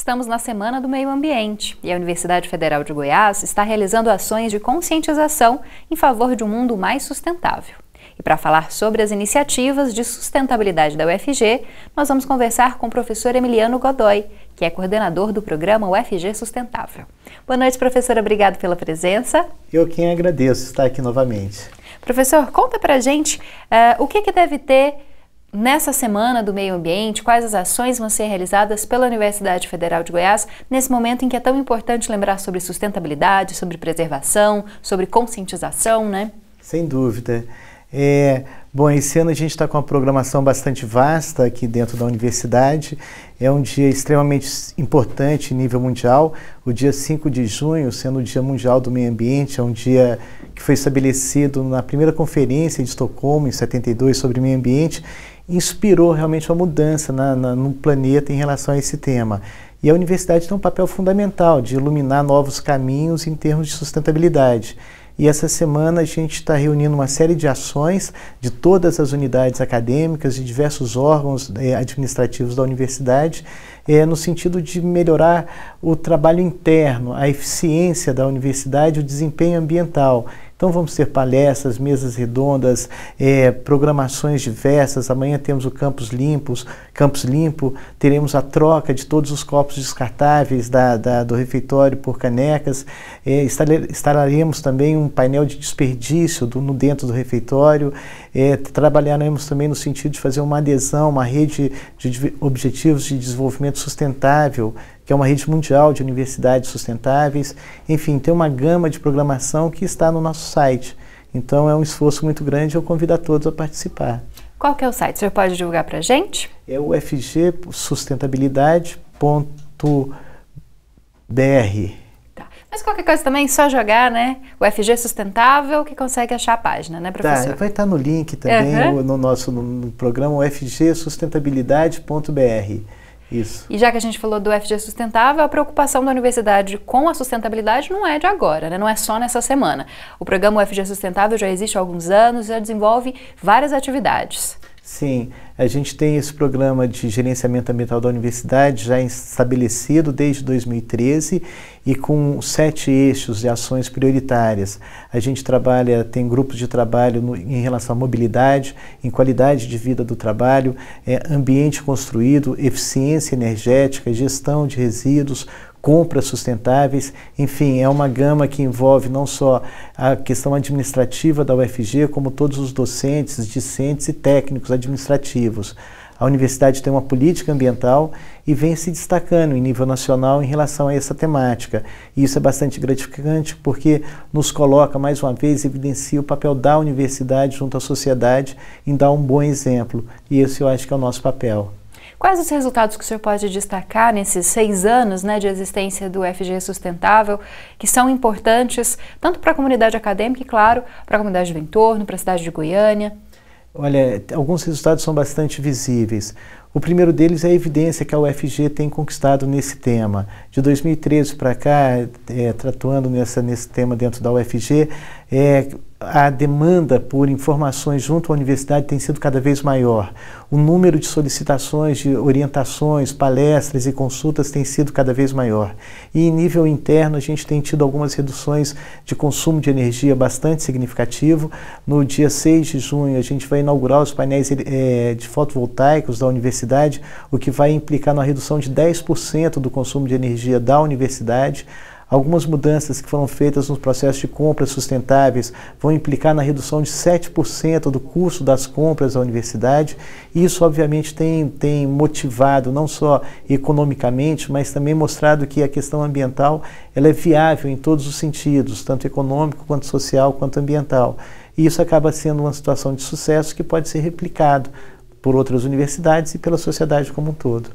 Estamos na Semana do Meio Ambiente e a Universidade Federal de Goiás está realizando ações de conscientização em favor de um mundo mais sustentável. E para falar sobre as iniciativas de sustentabilidade da UFG, nós vamos conversar com o professor Emiliano Godoy, que é coordenador do programa UFG Sustentável. Boa noite, professora. Obrigado pela presença. Eu quem agradeço estar aqui novamente. Professor, conta para gente uh, o que, que deve ter nessa semana do meio ambiente, quais as ações vão ser realizadas pela Universidade Federal de Goiás nesse momento em que é tão importante lembrar sobre sustentabilidade, sobre preservação, sobre conscientização, né? Sem dúvida. É, bom, esse ano a gente está com uma programação bastante vasta aqui dentro da universidade. É um dia extremamente importante em nível mundial. O dia 5 de junho, sendo o Dia Mundial do Meio Ambiente, é um dia que foi estabelecido na primeira conferência de Estocolmo, em 72, sobre meio ambiente, inspirou realmente uma mudança na, na, no planeta em relação a esse tema. E a universidade tem um papel fundamental de iluminar novos caminhos em termos de sustentabilidade. E essa semana a gente está reunindo uma série de ações de todas as unidades acadêmicas, de diversos órgãos eh, administrativos da universidade, eh, no sentido de melhorar o trabalho interno, a eficiência da universidade, o desempenho ambiental. Então vamos ter palestras, mesas redondas, é, programações diversas. Amanhã temos o Campos Limpos, Campos Limpo, teremos a troca de todos os copos descartáveis da, da, do refeitório por canecas. É, instalaremos também um painel de desperdício do, no dentro do refeitório. É, trabalharemos também no sentido de fazer uma adesão, uma rede de, de objetivos de desenvolvimento sustentável que é uma rede mundial de universidades sustentáveis. Enfim, tem uma gama de programação que está no nosso site. Então é um esforço muito grande, eu convido a todos a participar. Qual que é o site? O senhor pode divulgar para a gente? É o fgsustentabilidade.br. Tá. Mas qualquer coisa também, só jogar, né? O FG Sustentável que consegue achar a página, né, tá, professor? Tá, vai estar no link também, uhum. no nosso no, no programa, o fgsustentabilidade.br. Isso. E já que a gente falou do FG Sustentável, a preocupação da universidade com a sustentabilidade não é de agora, né? não é só nessa semana. O programa UFG Sustentável já existe há alguns anos e já desenvolve várias atividades. Sim, a gente tem esse programa de gerenciamento ambiental da universidade já estabelecido desde 2013 e com sete eixos de ações prioritárias. A gente trabalha, tem grupos de trabalho no, em relação à mobilidade, em qualidade de vida do trabalho, é, ambiente construído, eficiência energética, gestão de resíduos, compras sustentáveis, enfim, é uma gama que envolve não só a questão administrativa da UFG, como todos os docentes, discentes e técnicos administrativos. A universidade tem uma política ambiental e vem se destacando em nível nacional em relação a essa temática. E isso é bastante gratificante porque nos coloca, mais uma vez, evidencia o papel da universidade junto à sociedade em dar um bom exemplo. E esse eu acho que é o nosso papel. Quais os resultados que o senhor pode destacar nesses seis anos né, de existência do FG Sustentável, que são importantes tanto para a comunidade acadêmica e, claro, para a comunidade do entorno, para a cidade de Goiânia? Olha, alguns resultados são bastante visíveis. O primeiro deles é a evidência que a UFG tem conquistado nesse tema. De 2013 para cá, é, tratando nessa, nesse tema dentro da UFG, é, a demanda por informações junto à universidade tem sido cada vez maior. O número de solicitações de orientações, palestras e consultas tem sido cada vez maior. E em nível interno, a gente tem tido algumas reduções de consumo de energia bastante significativo. No dia 6 de junho, a gente vai inaugurar os painéis é, de fotovoltaicos da universidade, o que vai implicar na redução de 10% do consumo de energia da universidade. Algumas mudanças que foram feitas nos processos de compras sustentáveis vão implicar na redução de 7% do custo das compras da universidade. Isso, obviamente, tem, tem motivado não só economicamente, mas também mostrado que a questão ambiental ela é viável em todos os sentidos, tanto econômico, quanto social, quanto ambiental. E isso acaba sendo uma situação de sucesso que pode ser replicado por outras universidades e pela sociedade como um todo.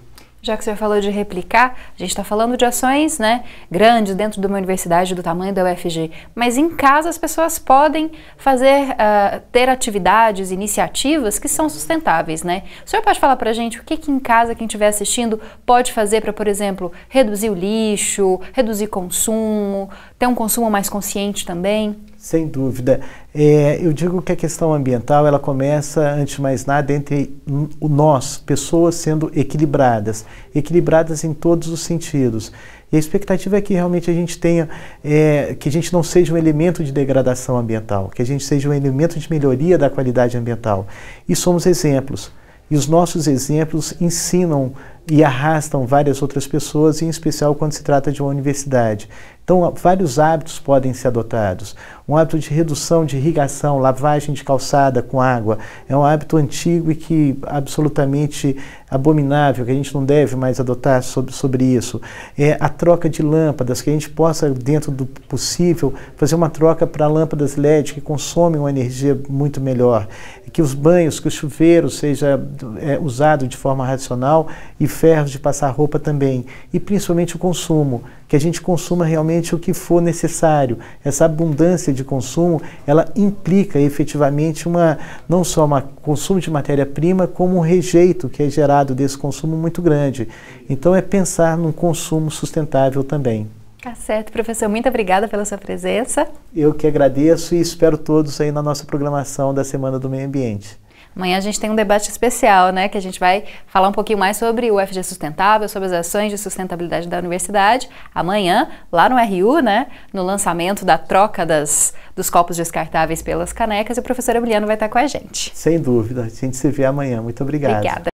Já que o senhor falou de replicar, a gente está falando de ações né, grandes dentro de uma universidade do tamanho da UFG, mas em casa as pessoas podem fazer, uh, ter atividades, iniciativas que são sustentáveis, né? O senhor pode falar para a gente o que, que em casa quem estiver assistindo pode fazer para, por exemplo, reduzir o lixo, reduzir consumo, ter um consumo mais consciente também? Sem dúvida. É, eu digo que a questão ambiental ela começa, antes de mais nada, entre nós, pessoas sendo equilibradas, equilibradas em todos os sentidos. E a expectativa é que realmente a gente tenha, é, que a gente não seja um elemento de degradação ambiental, que a gente seja um elemento de melhoria da qualidade ambiental. E somos exemplos. E os nossos exemplos ensinam e arrastam várias outras pessoas, em especial quando se trata de uma universidade. Então, vários hábitos podem ser adotados. Um hábito de redução de irrigação, lavagem de calçada com água, é um hábito antigo e que absolutamente abominável, que a gente não deve mais adotar sobre, sobre isso. É a troca de lâmpadas, que a gente possa, dentro do possível, fazer uma troca para lâmpadas LED que consomem uma energia muito melhor. Que os banhos, que o chuveiro seja é, usado de forma racional e ferros de passar roupa também. E principalmente o consumo, que a gente consuma realmente o que for necessário. Essa abundância de consumo, ela implica efetivamente uma não só um consumo de matéria-prima, como um rejeito que é gerado desse consumo muito grande. Então é pensar num consumo sustentável também. Tá certo, professor. Muito obrigada pela sua presença. Eu que agradeço e espero todos aí na nossa programação da Semana do Meio Ambiente. Amanhã a gente tem um debate especial, né, que a gente vai falar um pouquinho mais sobre o FG Sustentável, sobre as ações de sustentabilidade da universidade. Amanhã, lá no RU, né, no lançamento da troca das, dos copos descartáveis pelas canecas, o professor Emiliano vai estar com a gente. Sem dúvida. A gente se vê amanhã. Muito obrigado. Obrigada.